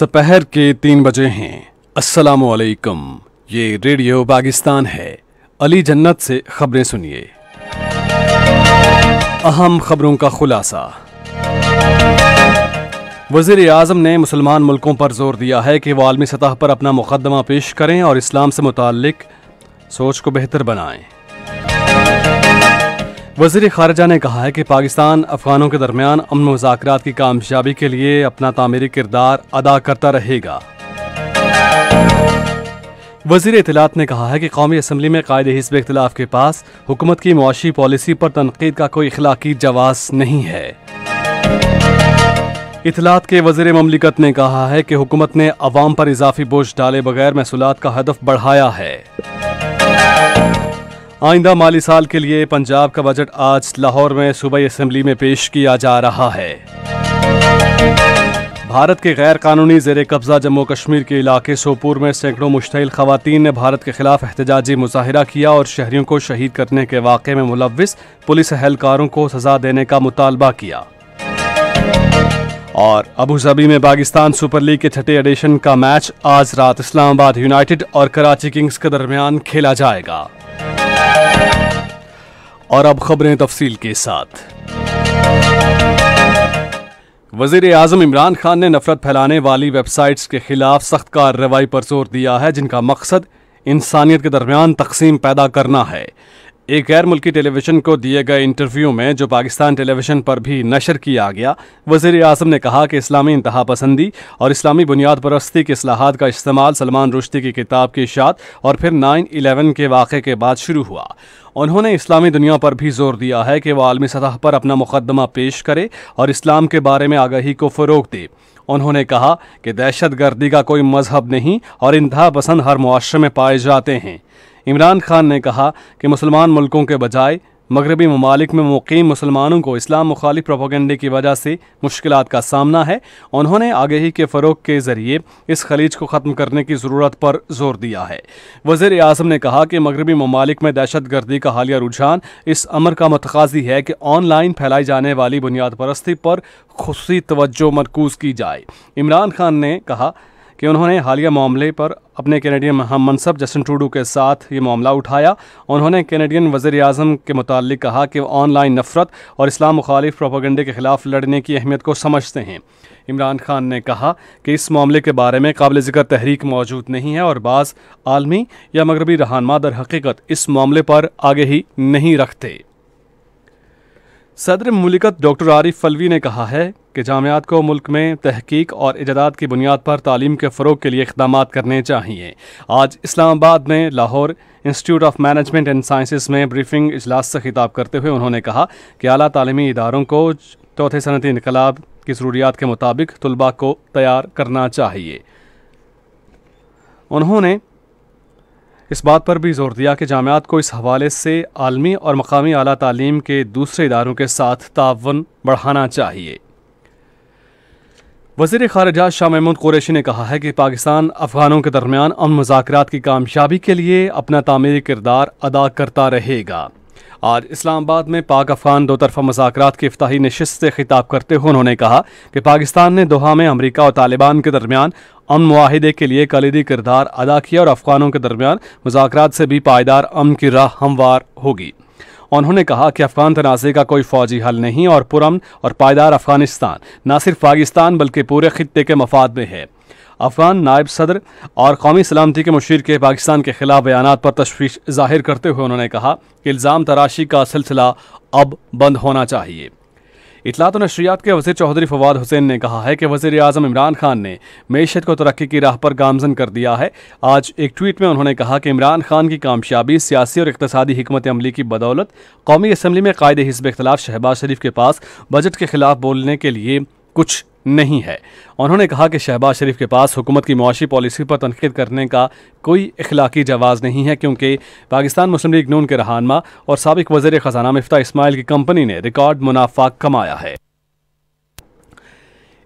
सपहर के तीन बजे हैं अस्सलाम वालेकुम ये रेडियो पाकिस्तान है अली जन्नत से खबरें सुनिए अहम खबरों का खुलासा वजीर अजम ने मुसलमान मुल्कों पर जोर दिया है कि वो आलमी सतह पर अपना मुकदमा पेश करें और इस्लाम से मुतक सोच को बेहतर बनाएं वजीर खारजा ने कहा है कि पाकिस्तान अफगानों के दरमियान अमन मजाक की कामयाबी के लिए अपना तामीरी किरदार अदा करता रहेगा वजीर इतलात ने कहा है कि कौमी असम्बली में कायद हिस्ब इख्तलाफ के पास हुकूमत की मुआशी पॉलिसी पर तनकीद का कोई इखलाकी जवाब नहीं है इतलात के वजीर ममलिकत ने कहा है कि हुकूमत ने अवाम पर इजाफी बोझ डाले बगैर महसूलत का हदफ बढ़ाया है आइंदा माली साल के लिए पंजाब का बजट आज लाहौर में सूबाई असम्बली में पेश किया जा रहा है भारत के गैर कानूनी जेर कब्जा जम्मू कश्मीर के इलाके सोपुर में सैकड़ों मुश्तिल खवतान ने भारत के खिलाफ एहतजाजी मुजाहरा किया और शहरियों को शहीद करने के वाक़े में मुलविस पुलिस एहलकारों को सजा देने का मुतालबा किया और अबूजबी में पाकिस्तान सुपर लीग के छठे एडिशन का मैच आज रात इस्लामाबाद यूनाइटेड और कराची किंग्स के दरमियान खेला जाएगा और अब खबरें तफसील के साथ वजीर आजम इमरान खान ने नफरत फैलाने वाली वेबसाइट्स के खिलाफ सख्त कार्रवाई पर जोर दिया है जिनका मकसद इंसानियत के दरमियान तकसीम पैदा करना है एक गैर मुल्की टेलीविजन को दिए गए इंटरव्यू में जो पाकिस्तान टेलीविजन पर भी नशर किया गया वजीर अजम ने कहा कि इस्लामी इंतहा पसंदी और इस्लामी बुनियाद परस्ती की असलाहत का इस्तेमाल सलमान रुश्ती की किताब की इशात और फिर नाइन इलेवन के वाक़े के बाद शुरू हुआ उन्होंने इस्लामी दुनिया पर भी जोर दिया है कि वह आलमी सतह पर अपना मुकदमा पेश करे और इस्लाम के बारे में आगाही को फ़रोग दे उन्होंने कहा कि दहशत गर्दी का कोई मजहब नहीं और इंतहा पसंद हर मुआरे में पाए जाते हैं इमरान खान ने कहा कि मुसलमान मुल्कों के बजाय मगरबी ममालिक में मुकीम मुसलमानों को इस्लाम मुखालिफ प्रोपोगंडे की वजह से मुश्किल का सामना है उन्होंने आगही के फ़रोग के ज़रिए इस खलीज को ख़त्म करने की ज़रूरत पर जोर दिया है वजीर अजम ने कहा कि मगरबी ममालिक में दहशत गर्दी का हालिया रुझान इस अमर का मतकाजी है कि ऑनलाइन फैलाई जाने वाली बुनियाद परस्ती पर खुशी तोज्जो मरकूज़ की जाए इमरान खान ने कहा कि उन्होंने हालिया मामले पर अपने कैनेडियन हम मनसब जस्टिन ट्रूडू के साथ ये मामला उठाया उन्होंने कैनेडियन वजीर अजम के मुतल कहा कि ऑनलाइन नफरत और इस्लाम मुखालिफ प्रोपागंडे के खिलाफ लड़ने की अहमियत को समझते हैं इमरान खान ने कहा कि इस मामले के बारे में काबिल जिक्र तहरीक मौजूद नहीं है और बाज़ आलमी या मगरबी रहनमा दर हकीकत इस मामले पर आगे ही नहीं रखते सदर मलिकत डॉक्टर आरिफ फलवी ने कहा है कि जामियात को मुल्क में तहकीक और इजादात की बुनियाद पर तालीम के फ़रोग के लिए इकदाम करने चाहिए आज इस्लामाबाद में Lahore institute of management and sciences में ब्रीफिंग इजलास से खिताब करते हुए उन्होंने कहा कि अली तालीमी इदारों को चौथे सनती इनकलाब की ज़रूरियात के मुताबिक तलबा को तैयार करना चाहिए उन्होंने इस बात पर भी जोर दिया कि जामियात को इस हवाले से आलमी और मकामी अली तालीम के दूसरे इदारों के साथ ताउन बढ़ाना चाहिए वजीर खारजा शाह महमूद कुरैशी ने कहा है कि पाकिस्तान अफगानों के दरमियान अमन मजाक की कामयाबी के लिए अपना तामीरी किरदार अदा करता रहेगा आज इस्लामाबाद में पाक अफगान दो तरफा मजाक की अफ्ताही नशस्त से खिताब करते हुए उन्होंने कहा कि पाकिस्तान ने दोहा में अमरीका और तालिबान के दरमियान अमन माहे के लिए कलीदी किरदार अदा किया और अफगानों के दरमियान मुजाकर से भी पायदार अमन की राह हमवार होगी उन्होंने कहा कि अफगान तनाज़े का कोई फौजी हल नहीं और पुरम और पायदार अफगानिस्तान न सिर्फ पाकिस्तान बल्कि पूरे खत्े के मफाद में है अफगान नायब सदर और कौमी सलामती के मुशीर के पाकिस्तान के खिलाफ बयान पर तशवीश जाहिर करते हुए उन्होंने कहा कि इल्ज़ाम तराशी का सिलसिला अब बंद होना चाहिए इतलात नशरियात के वजीर चौधरी फवाद हुसैन ने कहा है कि वजीर अजम इमरान खान ने मीशत को तरक्की की राह पर गामजन कर दिया है आज एक ट्वीट में उन्होंने कहा कि इमरान खान की कामयाबी सियासी और इकतदी हमत अमली की बदौलत कौमी असम्बली में कायद हिजब इख्तलाफ शहबाज शरीफ के पास बजट के खिलाफ बोलने के लिए कुछ नहीं है उन्होंने कहा कि शहबाज शरीफ के पास हुकूमत की मुआशी पॉलिसी पर तनकीद करने का कोई इखलाकी जवाज़ नहीं है क्योंकि पाकिस्तान मुस्लिम लीग नून के रहानमा और सबक वजे ख़जाना मफ्ता इसमाइल की कंपनी ने रिकॉर्ड मुनाफा कमाया है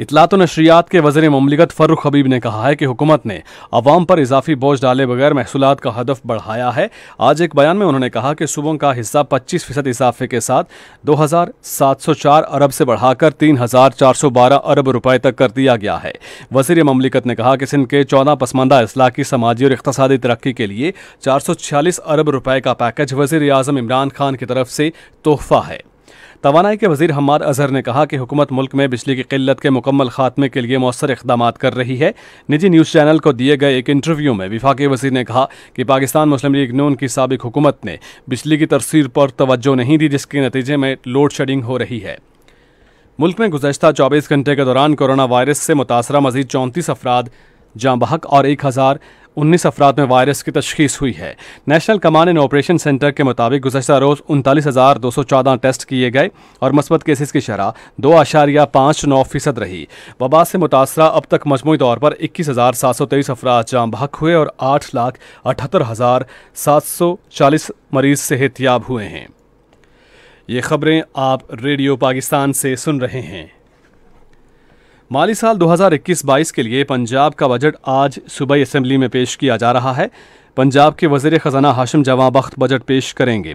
इतलात नशरियात के वजर ममलिकत फ़र्रुख हबीब ने कहा है कि हुकूमत ने अवाम पर इजाफी बोझ डाले बगैर महसूलत का हदफ बढ़ाया है आज एक बयान में उन्होंने कहा कि सूबों का हिस्सा पच्चीस फीसद इजाफे के साथ दो हज़ार सात सौ चार अरब से बढ़ाकर तीन हज़ार चार सौ बारह अरब रुपए तक कर दिया गया है वजीर ममलिकत ने कहा कि सिंध के चौदह पसमानदा इसला की समाजी और इकतदी तरक्की के लिए चार सौ छियालीस अरब रुपए का पैकेज वजीर अजम इमरान खान की तरफ से तोहफा है तोानाई के वजीर हमार अजहर ने कहा कि हुकूमत मुल्क में बिजली की किल्लत के मुकम्मल खात्मे के लिए मौसर इकदाम कर रही है निजी न्यूज़ चैनल को दिए गए एक इंटरव्यू में विफाक वजीर ने कहा कि पाकिस्तान मुस्लिम लीग नून की सबक हुकूमत ने बिजली की तरसीर पर तोज्जो नहीं दी जिसके नतीजे में लोड शेडिंग हो रही है मुल्क में गुजशत चौबीस घंटे के दौरान कोरोना वायरस से मुतासरा मजीद चौंतीस अफराद जहां बहक और एक हज़ार उन्नीस अफराद में वायरस की तशखीस हुई है national command and operation centre के मुताबिक गुजशत रोज़ उनतालीस हज़ार दो सौ चौदह टेस्ट किए गए और मस्बत केसेस की शरह दो आशारिया पाँच नौ फीसद रही वबा से मुतासर अब तक मजमू तौर पर इक्कीस हज़ार सात सौ तेईस अफराद जाम बहक हुए और आठ लाख अठहत्तर हज़ार सात सौ चालीस मरीज सेहतियाब हुए हैं ये खबरें आप रेडियो पाकिस्तान से सुन रहे हैं माली साल 2021-22 के लिए पंजाब का बजट आज सुबह असम्बली में पेश किया जा रहा है पंजाब के वजीर ख़जाना हाशिम जवां बख्त बजट पेश करेंगे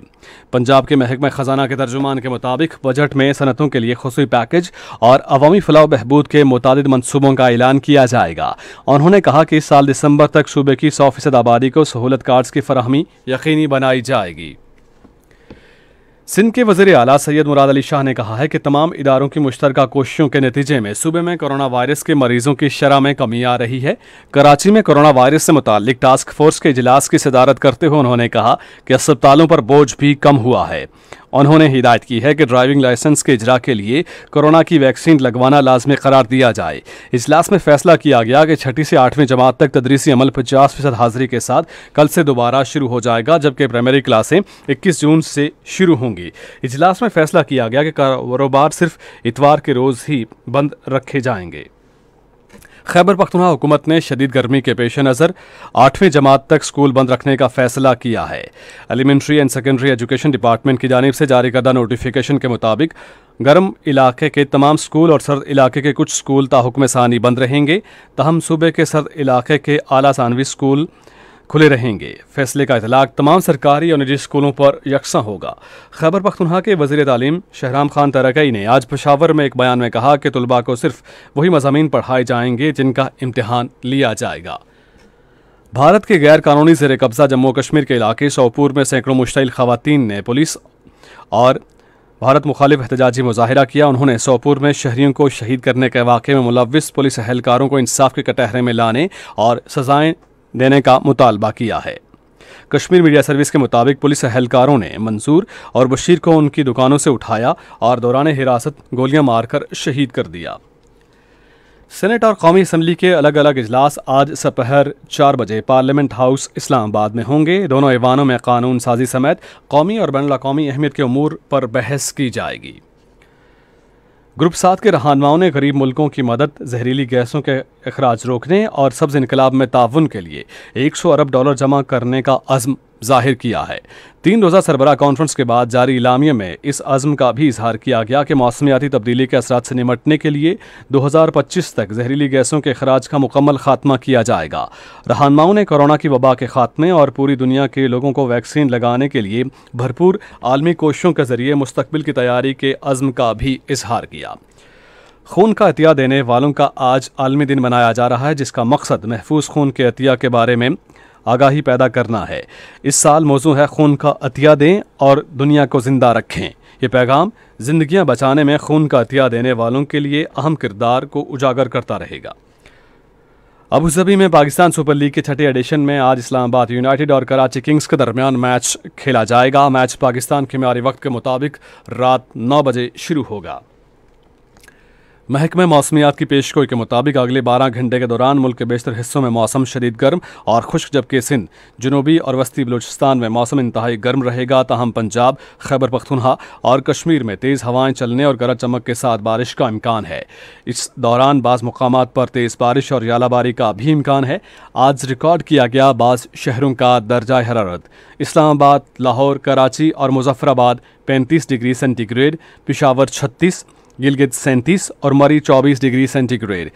पंजाब के महकमे ख़जाना के तर्जुमान के मुताबिक बजट में सनतों के लिए खसूस पैकेज और अवामी फलाह बहबूद के मुतद मनसूबों का ऐलान किया जाएगा उन्होंने कहा कि इस साल दिसंबर तक सूबे की सौ फीसद आबादी को सहूलत कार्ड्स की फरहमी यकीनी बनाई जाएगी सिंध के वजीर अला सैयद मुराद अली शाह ने कहा है कि तमाम इदारों की मुश्तर कोशिशों के नतीजे में सूबे में कोरोना वायरस के मरीजों की शरह में कमी आ रही है कराची में कोरोना वायरस से मुतालिक टास्क फोर्स के इजलास की सदारत करते हुए उन्होंने कहा कि अस्पतालों पर बोझ भी कम हुआ है उन्होंने हिदायत की है कि ड्राइविंग लाइसेंस के इजरा के लिए कोरोना की वैक्सीन लगवाना लाजमी करार दिया जाए इजलास में फैसला किया गया कि छठी से आठवीं जमात तक तदरीसी अमल पचास फीसद हाजिरी के साथ कल से दोबारा शुरू हो जाएगा जबकि प्राइमरी क्लासें इक्कीस जून से शुरू होंगी इजलास में फैसला किया गया कि कारोबार सिर्फ इतवार के रोज़ ही बंद रखे जाएंगे खैबर पख्तुनखा हुकूमत ने शदीद गर्मी के पेश नज़र आठवीं जमात तक स्कूल बंद रखने का फैसला किया है elementary and secondary education department की जानब से जारी करदा नोटिफिकेशन के मुताबिक गर्म इलाके के तमाम स्कूल और सर्द इलाके के कुछ स्कूल ताहुकम सानी बंद रहेंगे तहम सूबे के सर्द इलाके के आला सानवी स्कूल खुले रहेंगे फैसले का इतलाक तमाम सरकारी और निजी स्कूलों पर यकसा होगा खैबर पख्तनहा के वजीर तालीम शहराम खान तरकई ने आज पशावर में एक बयान में कहा कि तलबा को सिर्फ वही मजामी पढ़ाए जाएंगे जिनका इम्तहान लिया जाएगा भारत के गैर कानूनी जेर कब्जा जम्मू कश्मीर के इलाके शोपुर में सैकड़ों मुश्तिल खवतान ने पुलिस और भारत मुखालिफ एहतजाजी मुजाहरा किया उन्होंने सोपुर में शहरीों को शहीद करने के वाक़े में मुलविस पुलिस अहलकारों को इंसाफ के कटहरे में लाने और सजाएं देने का मुतालबा किया है कश्मीर मीडिया सर्विस के मुताबिक पुलिस एहलकारों ने मंसूर और बशीर को उनकी दुकानों से उठाया और दौरान हिरासत गोलियां मारकर शहीद कर दिया सेनेट और कौमी असम्बली के अलग अलग अजलास आज सपहर चार बजे पार्लियामेंट हाउस इस्लामाबाद में होंगे दोनों ऐवानों में कानून साजी समेत कौमी और बैन अवी अहमियत के अमूर पर बहस की जाएगी ग्रुप सात के रहनुमाओं ने गरीब मुल्कों की मदद जहरीली गैसों के अखराज रोकने और सब्ज इनकलाब में ताउन के लिए 100 अरब डॉलर जमा करने का अज़म जाहिर किया है तीन रोज़ा सरबरा कॉन्फ्रेंस के बाद जारी इलामिये में इस अज़म का भी इजहार किया गया कि मौसमियाती तब्दीली के असरा से निमटने के लिए 2025 तक जहरीली गैसों के अखराज का मुकम्मल खात्मा किया जाएगा रहनमाओं ने कोरोना की वबा के खात्मे और पूरी दुनिया के लोगों को वैक्सीन लगाने के लिए भरपूर आलमी कोशिशों के जरिए मुस्तबिल की तैयारी के अज़म का भी इजहार किया खून का अतिया देने वालों का आज आलमी दिन मनाया जा रहा है जिसका मकसद महफूज खून के अतिया के बारे में आगाही पैदा करना है इस साल मौजू है खून का अतिया दें और दुनिया को ज़िंदा रखें ये पैगाम जिंदगियां बचाने में खून का अतिया देने वालों के लिए अहम किरदार को उजागर करता रहेगा अबूजबी में पाकिस्तान सुपर लीग के छठे एडिशन में आज इस्लामाबाद यूनाइटेड और कराची किंग्स के दरमियान मैच खेला जाएगा मैच पाकिस्तान के मीरी वक्त के मुताबिक रात नौ बजे शुरू होगा महकमे मौसमियात की पेशगोई के मुताबिक अगले 12 घंटे के दौरान मुल्क के बेशतर हिस्सों में मौसम शदीद गर्म और खुश्क जबकि सिंध जनूबी और वस्ती बलूचिस्तान में मौसम इंतहाई गर्म रहेगा तहम पंजाब खैबर पख्तनहा और कश्मीर में तेज़ हवाएं चलने और गरज चमक के साथ बारिश का इम्कान है इस दौरान बाज़ मकाम पर तेज़ बारिश और यालाबारी का भी इम्कान है आज रिकॉर्ड किया गया बाज़ शहरों का दर्जा हरारत इस्लामाबाद लाहौर कराची और मुजफ्फराबाद पैंतीस डिग्री सेंटीग्रेड पिशावर छत्तीस गिलगित सैंतीस और मरी चौबीस डिग्री सेंटीग्रेड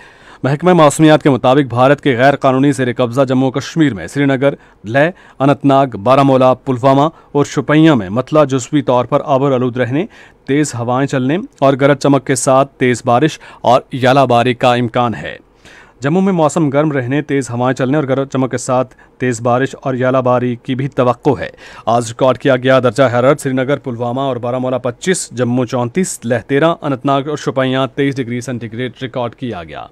महकमा मौसमियात के मुताबिक भारत के गैर कानूनी जेर कब्जा जम्मू कश्मीर में श्रीनगर लह अनंतनाग बारामूला पुलवामा और शुपैया में मतला जज्वी तौर पर आबर आलूद रहने तेज़ हवाएं चलने और गरज चमक के साथ तेज़ बारिश और यालाबारी का इम्कान है जम्मू में मौसम गर्म रहने तेज़ हवाएं चलने और गरज चमक के साथ तेज़ बारिश और यालाबारी की भी तो है आज रिकॉर्ड किया गया दर्जा हैरत श्रीनगर पुलवामा और बारामूला पच्चीस जम्मू चौंतीस लहतेरा अनंतनाग और शुपैया तेईस डिग्री सेंटीग्रेड रिकॉर्ड किया गया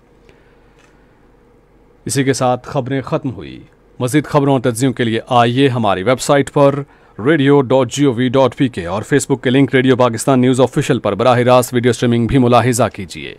इसी के साथ खबरें ख़त्म हुई मजीद खबरों और तजियों के लिए आइए हमारी वेबसाइट पर radio dot G O V dot P K और फेसबुक के link radio Pakistan news official पर बरह रास्त वीडियो स्ट्रीमिंग भी मुलाहिजा कीजिए